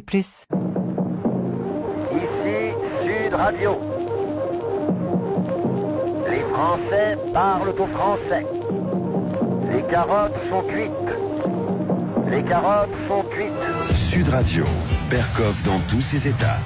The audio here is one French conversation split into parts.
plus. Ici Sud Radio. Les Français parlent aux Français. Les carottes sont cuites. Les carottes sont cuites. Sud Radio, Berkov dans tous ses états.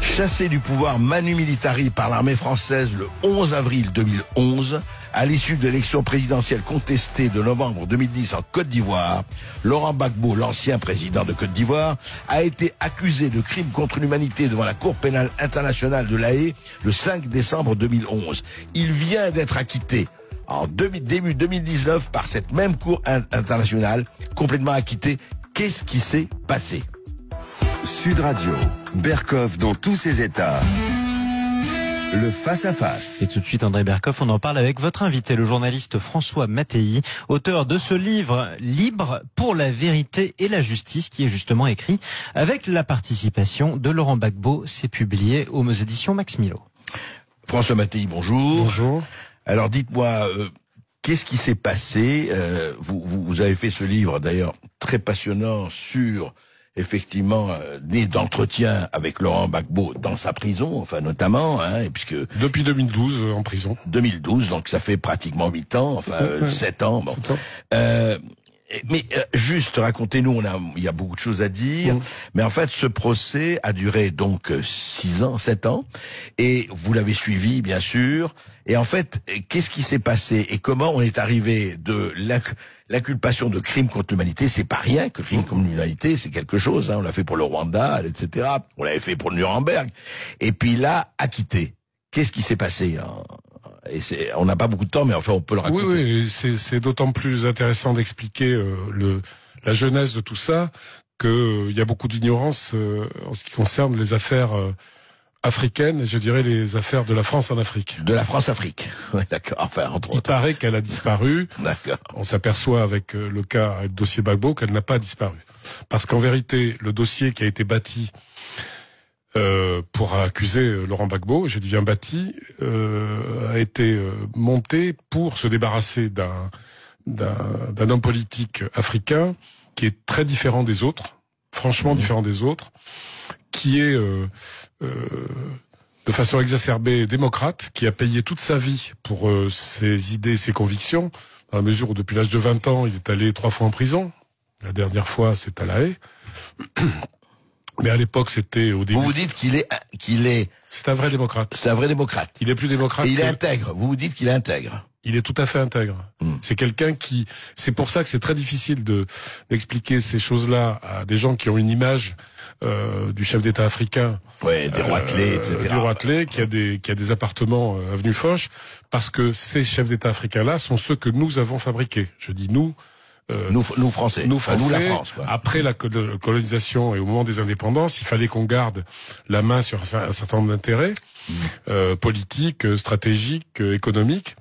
Chassé du pouvoir Manu Militari par l'armée française le 11 avril 2011, à l'issue de l'élection présidentielle contestée de novembre 2010 en Côte d'Ivoire, Laurent Gbagbo, l'ancien président de Côte d'Ivoire, a été accusé de crimes contre l'humanité devant la Cour pénale internationale de La le 5 décembre 2011. Il vient d'être acquitté en début 2019 par cette même Cour internationale, complètement acquitté. Qu'est-ce qui s'est passé Sud Radio, Berkov dans tous ses états. Le face-à-face. Et tout de suite, André Berkoff, on en parle avec votre invité, le journaliste François Mattei, auteur de ce livre Libre pour la vérité et la justice, qui est justement écrit avec la participation de Laurent Gbagbo. C'est publié aux éditions Max Milo. François Mattei, bonjour. Bonjour. Alors dites-moi, euh, qu'est-ce qui s'est passé euh, vous, avez fait ce livre, d'ailleurs, très passionnant sur effectivement euh, né d'entretien avec Laurent Gbagbo dans sa prison, enfin notamment, hein, puisque depuis 2012 euh, en prison. 2012, donc ça fait pratiquement 8 ans, enfin 7 ans. Bon. ans. Euh, mais euh, juste, racontez-nous, il y a beaucoup de choses à dire, mm. mais en fait, ce procès a duré donc 6 euh, ans, 7 ans, et vous l'avez suivi, bien sûr, et en fait, qu'est-ce qui s'est passé et comment on est arrivé de l'inculpation de crimes contre l'humanité, c'est pas rien que crime contre l'humanité, c'est quelque chose, hein. on l'a fait pour le Rwanda, etc., on l'avait fait pour Nuremberg, et puis là, acquitté. Qu'est-ce qui s'est passé hein? Et on n'a pas beaucoup de temps, mais enfin, on peut le raconter. Oui, oui, c'est d'autant plus intéressant d'expliquer euh, le la jeunesse de tout ça qu'il euh, il y a beaucoup d'ignorance euh, en ce qui concerne les affaires et je dirais les affaires de la France en Afrique. De la France-Afrique, d'accord. Enfin, entre Il paraît qu'elle a disparu. D'accord. On s'aperçoit avec le cas, le dossier Bagbo, qu'elle n'a pas disparu. Parce qu'en vérité, le dossier qui a été bâti pour accuser euh, Laurent Gbagbo, j'ai dit bien bâti, euh, a été euh, monté pour se débarrasser d'un d'un homme politique africain qui est très différent des autres, franchement mmh. différent des autres, qui est de façon exacerbée démocrate, qui a payé toute sa vie pour ses idées, ses convictions, dans la mesure où depuis l'âge de 20 ans, il est allé trois fois en prison. La dernière fois, c'est à La haie, mais à l'époque, c'était au début. Vous vous dites qu'il est, qu'il est. C'est un vrai démocrate. C'est un vrai démocrate. Il est plus démocrate. Et il est intègre. Vous vous dites qu'il est intègre. Il est tout à fait intègre. Hmm. C'est quelqu'un qui. C'est pour ça que c'est très difficile de d'expliquer ces choses-là à des gens qui ont une image euh, du chef d'État africain. Ouais, des euh, Roitelets, etc. Du Roitelet, qui a des qui a des appartements euh, avenue Foch, parce que ces chefs d'État africains-là sont ceux que nous avons fabriqués. Je dis nous euh, nous, nous français, nous la France. Quoi. Après la colonisation et au moment des indépendances, il fallait qu'on garde la main sur un certain nombre d'intérêts mm. euh, politiques, stratégiques, euh, économiques,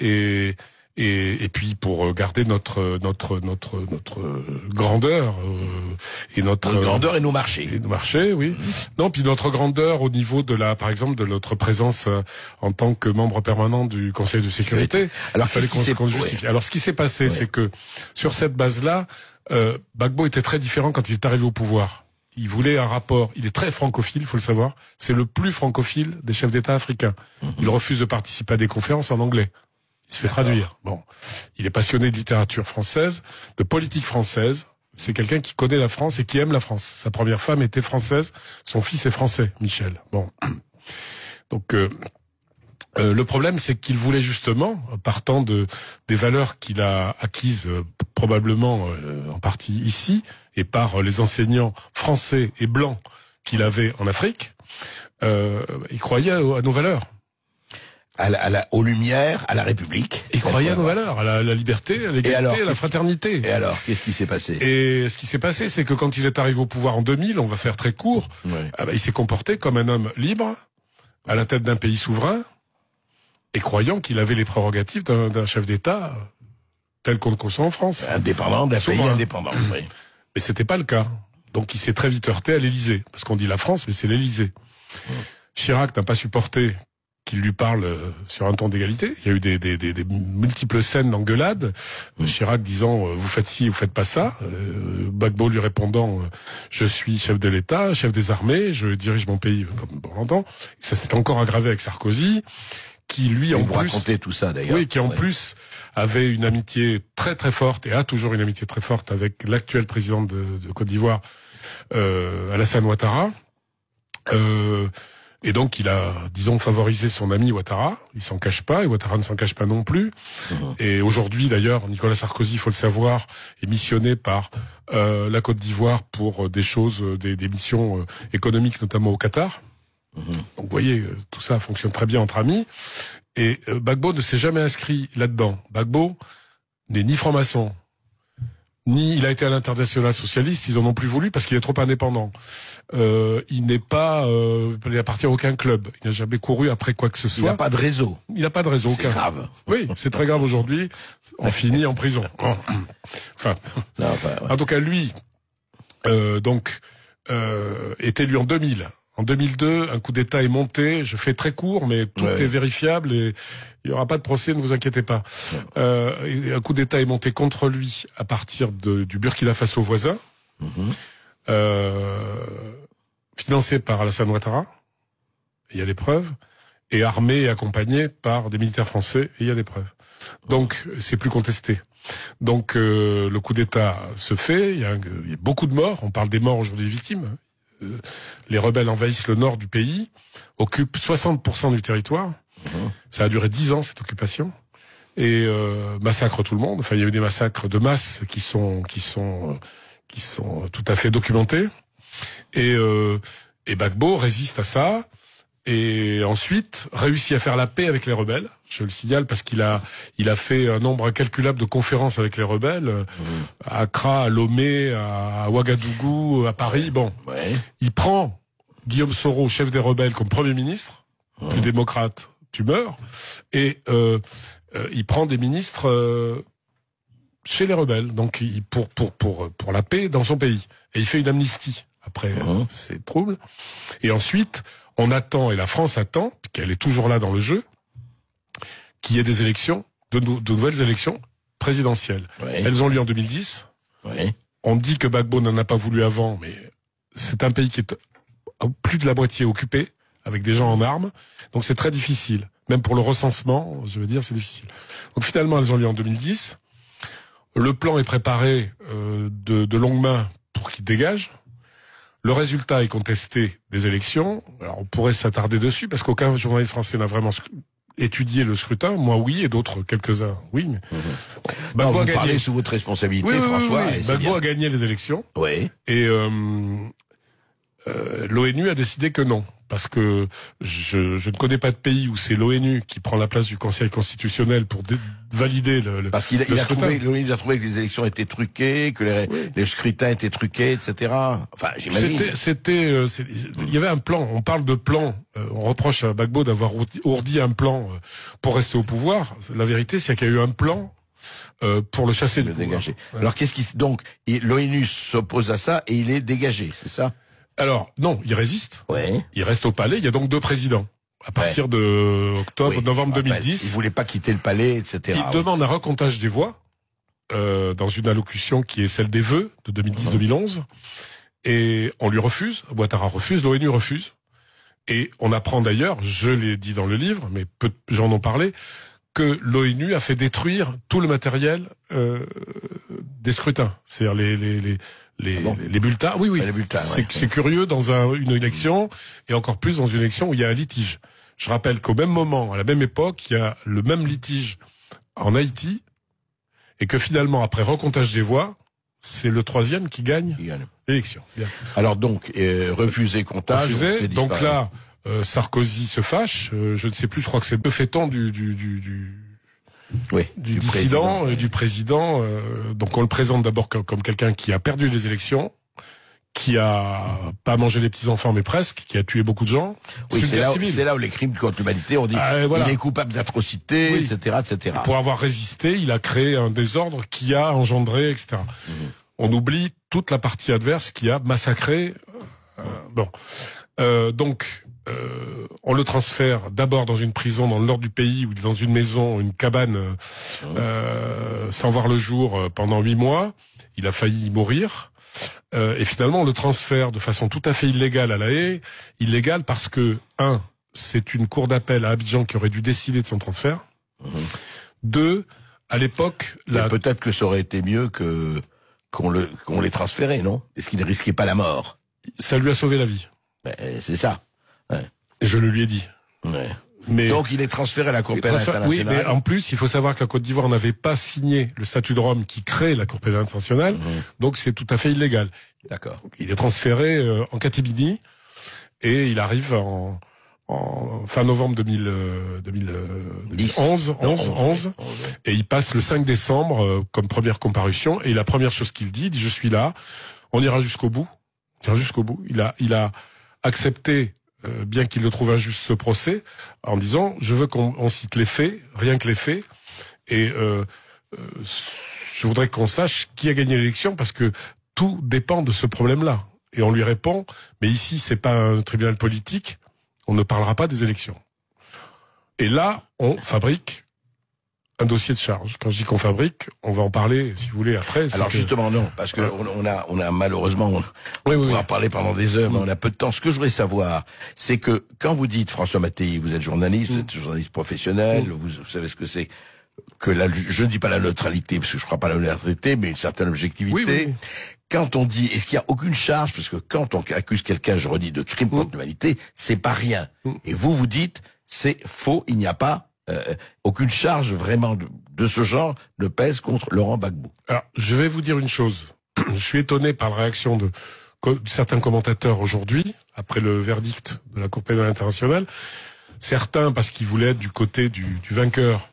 et et, et, puis pour garder notre notre notre notre grandeur euh, et notre, grandeur et nos marchés et nos marchés oui mmh. non puis notre grandeur au niveau de la par exemple de notre présence euh, en tant que membre permanent du Conseil de sécurité alors fallait qu'on justifie alors ce qui s'est passé c'est que sur cette base là euh, Bagbo était très différent quand il est arrivé au pouvoir il voulait un rapport. Il est très francophile, il faut le savoir. C'est le plus francophile des chefs d'État africains. Mmh. Il refuse de participer à des conférences en anglais. Il se fait traduire. Bon, il est passionné de littérature française, de politique française. C'est quelqu'un qui connaît la France et qui aime la France. Sa première femme était française, son fils est français, Michel. Bon, donc. Euh, euh, le problème, c'est qu'il voulait justement, partant de des valeurs qu'il a acquises euh, probablement en partie ici et par les enseignants français et blancs qu'il avait en Afrique, il croyait à nos valeurs à la, à la, aux lumières, à la République. Et croyait à nos valeurs, à la, liberté, à l'égalité, à la fraternité. Et alors, qu'est-ce qui s'est passé Et ce qui s'est passé, c'est que quand il est arrivé au pouvoir en 2000, on va faire très court, ah bah, il s'est comporté comme un homme libre, à la tête d'un pays souverain, et croyant qu'il avait les prérogatives d'un chef d'État tel qu'on le conçoit en France. Indépendant d'un pays indépendant, oui. Mais c'était pas le cas. Donc il s'est très vite heurté à l'Élysée, parce qu'on dit la France, mais c'est l'Élysée. Chirac n'a pas supporté qu'il lui parle euh, sur un ton d'égalité. Il y a eu des, des, des, multiples scènes d'engueulade. Euh, Chirac disant euh, vous faites ci, vous faites pas ça. Euh, Gbagbo lui répondant je suis chef de l'État, chef des armées, je dirige mon pays. comme On entend. Ça s'est encore aggravé avec Sarkozy qui lui en plus tout ça d'ailleurs. Oui, qui en plus avait une amitié très très forte et a toujours une amitié très forte avec l'actuel président de, de Côte d'Ivoire, euh, Alassane Ouattara. Euh, et donc il a, disons, favorisé son ami Ouattara. Il s'en cache pas et Ouattara ne s'en cache pas non plus. Mhm. Et aujourd'hui d'ailleurs, Nicolas Sarkozy, il faut le savoir, est missionné par euh, la Côte d'Ivoire pour euh, des choses, euh, des, missions économiques notamment au Qatar. Mhm. Donc vous voyez, tout ça fonctionne très bien entre amis. Et Bagbo ne s'est jamais inscrit là-dedans. Bagbo n'est ni franc-maçon, ni il a été à l'international socialiste, ils en ont plus voulu parce qu'il est trop indépendant. Euh, il n'est pas, euh, il à aucun club. Il n'a jamais couru après quoi que ce soit. Il n'a pas de réseau. Il n'a pas de réseau. C'est grave. Oui, c'est très grave aujourd'hui. On finit en prison. enfin, non, en tout cas, lui, euh, donc, est euh, élu en 2000. En 2002, un coup d'État est monté. Je fais très court, mais tout est vérifiable et il n'y aura pas de procès, ne vous inquiétez pas. Euh, un coup d'État est monté contre lui à partir du Burkina Faso voisin, mhm. euh, financé par Alassane Ouattara. Il y a des preuves et armé et accompagné par des militaires français, il y a des preuves. Donc c'est plus contesté. Donc euh, le coup d'État se fait, il y, a, il y, a beaucoup de morts, on parle des morts aujourd'hui victimes, hein. Euh, les rebelles envahissent le nord du pays, occupent 60% du territoire. Mmh. Ça a duré 10 ans cette occupation et euh, massacrent tout le monde. Enfin, il y a eu des massacres de masse qui sont qui sont euh, qui sont tout à fait documentés. Et euh, et Bagbo résiste à ça et ensuite réussi à faire la paix avec les rebelles. Je le signale parce qu'il a il a fait un nombre incalculable de conférences avec les rebelles mmh. à Accra, à Lomé, à Ouagadougou, à Paris. Bon, il prend Guillaume Soro, chef des rebelles, comme premier ministre. du mmh. démocrate, tu meurs. Et euh, euh il prend des ministres euh, chez les rebelles, donc pour pour pour pour la paix dans son pays. Et il fait une amnistie après mmh. c'est ces troubles. Et ensuite on attend, et la France attend, qu'elle est toujours là dans le jeu, qu'il y ait des élections, de, nouvelles élections présidentielles. Elles ont lieu en 2010. On dit que Gbagbo n'en a pas voulu avant, mais c'est un pays qui est plus de la moitié occupé, avec des gens en armes. Donc c'est très difficile. Même pour le recensement, je veux dire, c'est difficile. Donc finalement, elles ont lieu en 2010. Le plan est préparé euh, de, de longue main pour qu'il dégage. Le résultat est contesté des élections. Alors on pourrait s'attarder dessus parce qu'aucun journaliste français n'a vraiment étudié le scrutin, moi oui, et d'autres quelques-uns, oui. Mais... Mhm. vous parlez sous votre responsabilité, François. Oui, a gagné les élections. Oui. Et euh, euh, l'ONU a décidé que non. Parce que je, ne connais pas de pays où c'est l'ONU qui prend la place du Conseil constitutionnel pour valider le, Parce qu'il a, trouvé, l'ONU a trouvé que les élections étaient truquées, que les, scrutins étaient truqués, etc. C'était, euh, il y avait un plan. On parle de plan. Euh, on reproche à Bagbo d'avoir ourdi un plan pour rester au pouvoir. La vérité, c'est qu'il y a eu un plan pour le chasser le dégager. Alors qu'est-ce qui donc l'ONU s'oppose à ça et il est dégagé, c'est ça alors, non, il résiste. Il reste au palais. Il y a donc deux présidents à partir d'octobre, de octobre, novembre 2010. Ah, bah, il voulait pas quitter le palais, etc. Il demande un recontage des voix euh, dans une allocution qui est celle des vœux de 2010-2011, et on lui refuse. Ouattara refuse, l'ONU refuse, et on apprend d'ailleurs, je l'ai dit dans le livre, mais peu de gens en parlé, que l'ONU a fait détruire tout le matériel euh, des scrutins, c'est-à-dire les, ah les, bulletins. Oui, oui. Ah, les bulletins. C'est curieux dans une élection et encore plus dans une élection où il y a un litige. Je rappelle qu'au même moment, à la même époque, il y a le même litige en Haïti et que finalement, après recomptage des voix, c'est le troisième qui gagne l'élection. Alors donc, euh, refuser comptage. donc là, euh, Sarkozy se fâche. Euh, je ne sais plus, je crois que c'est deux temps du, du oui, du, président. du président. Euh, euh, donc on le présente d'abord comme, quelqu'un qui a perdu les élections, qui a pas mangé les petits enfants mais presque, qui a tué beaucoup de gens. c'est là, là, où les crimes contre l'humanité, on dit ah, il est coupable d'atrocités, etc., etc. pour avoir résisté, il a créé un désordre qui a engendré, etc. Mhm. On oublie toute la partie adverse qui a massacré. Euh, bon, donc euh, on le transfère d'abord dans une prison dans le nord du pays ou dans une maison, une cabane, euh, euh, sans voir le jour pendant huit mois. Il a failli mourir. et finalement, on le transfère de façon tout à fait illégale à La Haye. Illégale parce que, un, c'est une cour d'appel à Abidjan qui aurait dû décider de son transfert. Mhm. Deux, à l'époque... La... Peut-être que ça aurait été mieux que qu'on le, qu'on les non Est-ce qu'il ne risquait pas la mort Ça lui a sauvé la vie. Ben, c'est ça. Je le lui ai dit. Ouais. Mais Donc il est transféré à la Cour pénale internationale. Oui, mais en plus, il faut savoir que la Côte d'Ivoire n'avait pas signé le statut de Rome qui crée la Cour pénale internationale, donc c'est tout à fait illégal. D'accord. Il est transféré euh, en Katibini, et il arrive en, en fin novembre 2000, 2011, 11, 11, et il passe le 5 décembre euh, comme première comparution. Et la première chose qu'il dit, il dit je suis là, on ira jusqu'au bout, jusqu'au bout. Il a, il a accepté euh, bien qu'il le trouve injuste ce procès, en disant je veux qu'on cite les faits, rien que les faits, et euh, euh, je voudrais qu'on sache qui a gagné l'élection parce que tout dépend de ce problème-là. Et on lui répond mais ici c'est pas un tribunal politique, on ne parlera pas des élections. Et là, on fabrique un dossier de charge. Quand je dis qu'on fabrique, on va en parler, si vous voulez, après. Alors justement, non, parce que on a, on a malheureusement, on, va parler pendant des heures, mais on a peu de temps. Ce que je voudrais savoir, c'est que quand vous dites François Mattei, vous êtes journaliste, vous mm. êtes journaliste professionnel, mm. vous, savez ce que c'est que la, je ne dis pas la neutralité, parce que je ne crois pas à la neutralité, mais une certaine objectivité. Quand on dit, est-ce qu'il n'y a aucune charge Parce que quand on accuse quelqu'un, je redis, de crime contre mm. l'humanité, c'est pas rien. Et vous, vous dites, c'est faux, il n'y a pas euh, euh, aucune charge vraiment de, ce genre ne pèse contre Laurent Gbagbo. Alors, je vais vous dire une chose. Je suis étonné par la réaction de, certains commentateurs aujourd'hui, après le verdict de la Cour pénale internationale. Certains, parce qu'ils voulaient être du côté du, vainqueur,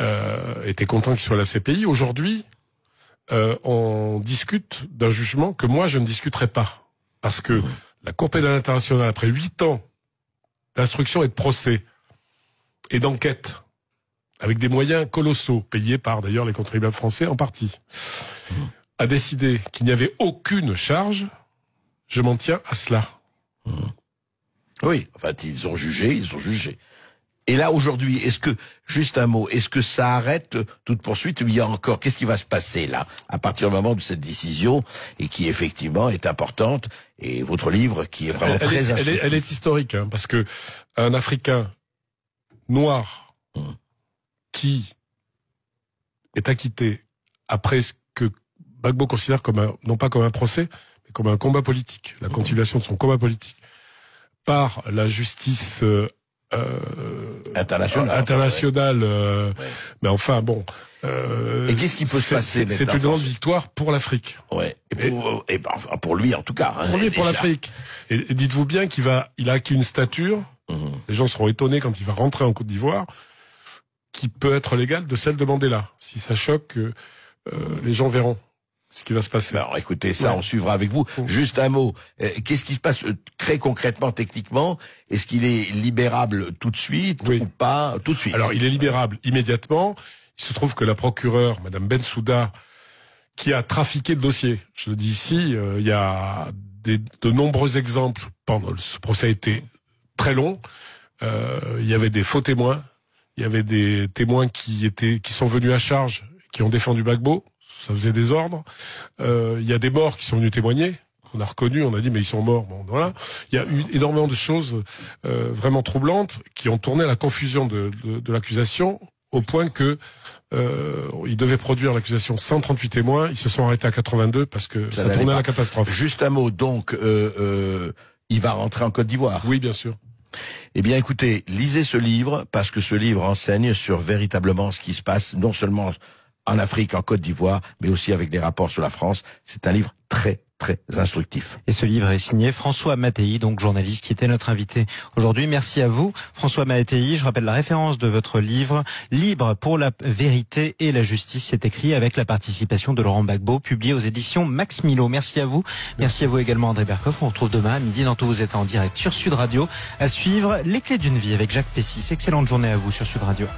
euh, étaient contents qu'il soit la CPI. Aujourd'hui, on discute d'un jugement que moi, je ne discuterai pas. Parce que mmh. la Cour pénale internationale, après huit ans d'instruction et de procès, et d'enquête, avec des moyens colossaux, payés par d'ailleurs les contribuables français en partie, a décidé qu'il n'y avait aucune charge, je m'en tiens à cela. Mmh. Oui, en fait, ils ont jugé, ils ont jugé. Et là, aujourd'hui, est-ce que, juste un mot, est-ce que ça arrête toute poursuite ou il y a encore, qu'est-ce qui va se passer là, à partir du moment de cette décision, et qui effectivement est importante, et votre livre qui est vraiment très... Est, elle, est, elle, est, historique, hein, parce que un Africain noir qui est acquitté après ce que Bagbo considère comme non pas comme un procès, mais comme un combat politique, la continuation de son combat politique par la justice euh, euh, internationale, internationale euh, mais enfin bon. et qu'est-ce qui peut se passer C'est une grande victoire pour l'Afrique. Ouais. Et pour, lui en tout cas. Hein, pour lui, et pour l'Afrique. Et, dites-vous bien qu'il va, il a acquis une stature Mhm. Les gens seront étonnés quand il va rentrer en Côte d'Ivoire, qui peut être légal de celle de Mandela. Si ça choque, euh, euh, les gens verront ce qui va se passer. Alors bah, écoutez, ça, on suivra avec vous. Juste un mot. Euh, qu'est-ce qui se passe très concrètement, techniquement Est-ce qu'il est libérable tout de suite ou pas tout de suite Alors il est libérable immédiatement. Il se trouve que la procureure, Madame Bensouda, qui a trafiqué le dossier, je le dis ici, il y a de nombreux exemples pendant ce procès a été très long. Euh, il y avait des faux témoins. Il y avait des témoins qui étaient qui sont venus à charge, qui ont défendu Bagbo. Ça faisait des ordres. Euh, il y a des morts qui sont venus témoigner on a reconnu, on a dit mais ils sont morts. Bon, voilà. Il y a eu énormément de choses euh, vraiment troublantes qui ont tourné à la confusion de, de, de l'accusation au point que euh, ils devaient produire l'accusation 138 témoins, ils se sont arrêtés à 82 parce que ça, tournait à la catastrophe. Juste un mot donc. Euh, euh il va rentrer en Côte d'Ivoire. Oui, bien sûr. Eh bien, écoutez, lisez ce livre parce que ce livre enseigne sur véritablement ce qui se passe, non seulement en Afrique, en Côte d'Ivoire, mais aussi avec des rapports sur la France. C'est un livre très très instructif. Et ce livre est signé François Mattei, donc journaliste qui était notre invité aujourd'hui. Merci à vous. François Mattei, je rappelle la référence de votre livre Libre pour la vérité et la justice. C'est écrit avec la participation de Laurent Bagbo, publié aux éditions Max Milo. Merci à vous. Merci, à vous également André Berkoff. On retrouve demain à midi dans vous êtes en direct sur Sud Radio. À suivre Les Clés d'une vie avec Jacques Pessis. Excellente journée à vous sur Sud Radio.